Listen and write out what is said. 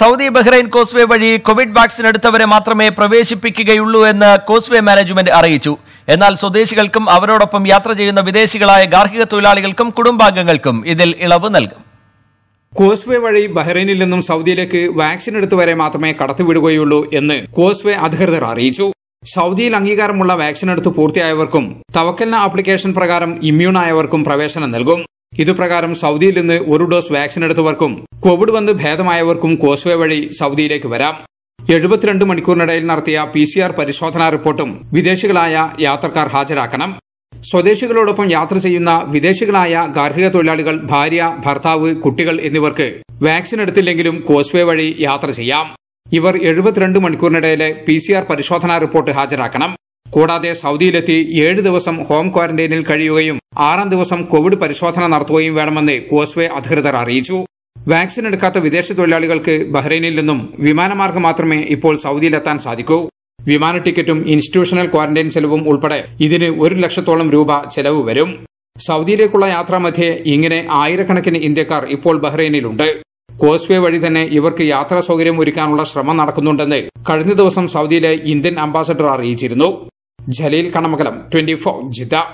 Saudi Bahrain causeway വഴി covid vaccine എടുത്തവരെ മാത്രമേ പ്രവേശിപ്പിക്കുകയുള്ളൂ എന്ന് കോസ്വേ മാനേജ്മെന്റ് അറിയിച്ചു എന്നാൽ സ്വദേശികൾക്കും അവരോടൊപ്പം യാത്ര ചെയ്യുന്ന വിദേശികളായ ഗാർഹിക തൊഴിലാളികൾക്കും കുടുംബാംഗങ്ങൾക്കും ഇതിൽ ഇളവ് നൽകും കോസ്വേ വഴി ബഹ്റൈനിൽ നിന്നും സൗദിയിലേക്ക് വാക്സിൻ എടുത്തവരെ മാത്രമേ കടത്തിവിടുകയുള്ളൂ എന്ന് കോസ്വേ അധികൃതർ അറിയിച്ചു സൗദിയിൽ അംഗീകാരമുള്ള വാക്സിൻ എടുത്ത് പൂർത്തിയായവർക്കും തവക്കലിന ആപ്ലിക്കേഷൻ പ്രകാരം ഇമ്മ്യൂണായവർക്കും പ്രവേശനം നൽകും ഇതുപ്രകാരം സൗദിയിൽ നിന്ന് ഒരു ഡോസ് വാക്സിൻ എടുത്തവർക്കും കോവിഡ് വന്ന് ഭേദമായവർക്കും കോസ്വേ വഴി സൗദിയിലേക്ക് വരാം എഴുപത്തിരണ്ട് മണിക്കൂറിനിടയിൽ നടത്തിയ പി സി ആർ പരിശോധനാ റിപ്പോർട്ടും വിദേശികളായ യാത്രക്കാർ ഹാജരാക്കണം സ്വദേശികളോടൊപ്പം യാത്ര ചെയ്യുന്ന വിദേശികളായ ഗാർഹിക തൊഴിലാളികൾ ഭാര്യ ഭർത്താവ് കുട്ടികൾ എന്നിവർക്ക് വാക്സിൻ എടുത്തില്ലെങ്കിലും കോസ്വേ വഴി യാത്ര ചെയ്യാം ഇവർ എഴുപത്തിരണ്ട് മണിക്കൂറിനിടയിലെ പി സി ആർ പരിശോധനാ റിപ്പോർട്ട് ഹാജരാക്കണം കൂടാതെ സൗദിയിലെത്തി ഏഴ് ദിവസം ഹോം ക്വാറന്റൈനിൽ കഴിയുകയും ആറാം ദിവസം കോവിഡ് പരിശോധന നടത്തുകയും വേണമെന്ന് കോസ്വേ അധികൃതർ അറിയിച്ചു വാക്സിൻ എടുക്കാത്ത വിദേശ തൊഴിലാളികൾക്ക് ബഹ്റൈനിൽ നിന്നും വിമാനമാർഗം മാത്രമേ ഇപ്പോൾ സൗദിയിലെത്താൻ സാധിക്കൂ വിമാന ടിക്കറ്റും ഇൻസ്റ്റിറ്റ്യൂഷണൽ ക്വാറന്റൈൻ ചെലവും ഉൾപ്പെടെ ഇതിന് ഒരു ലക്ഷത്തോളം രൂപ ചെലവ് വരും സൗദിയിലേക്കുള്ള മധ്യേ ഇങ്ങനെ ആയിരക്കണക്കിന് ഇന്ത്യക്കാർ ഇപ്പോൾ ബഹ്റൈനിലുണ്ട് കോസ്വേ വഴി തന്നെ ഇവർക്ക് യാത്രാ സൗകര്യം ഒരുക്കാനുള്ള ശ്രമം നടക്കുന്നുണ്ടെന്ന് കഴിഞ്ഞ ദിവസം സൗദിയിലെ ഇന്ത്യൻ അംബാസഡർ അറിയിച്ചിരുന്നു Jaleel Kanamakalam twenty four Jeddah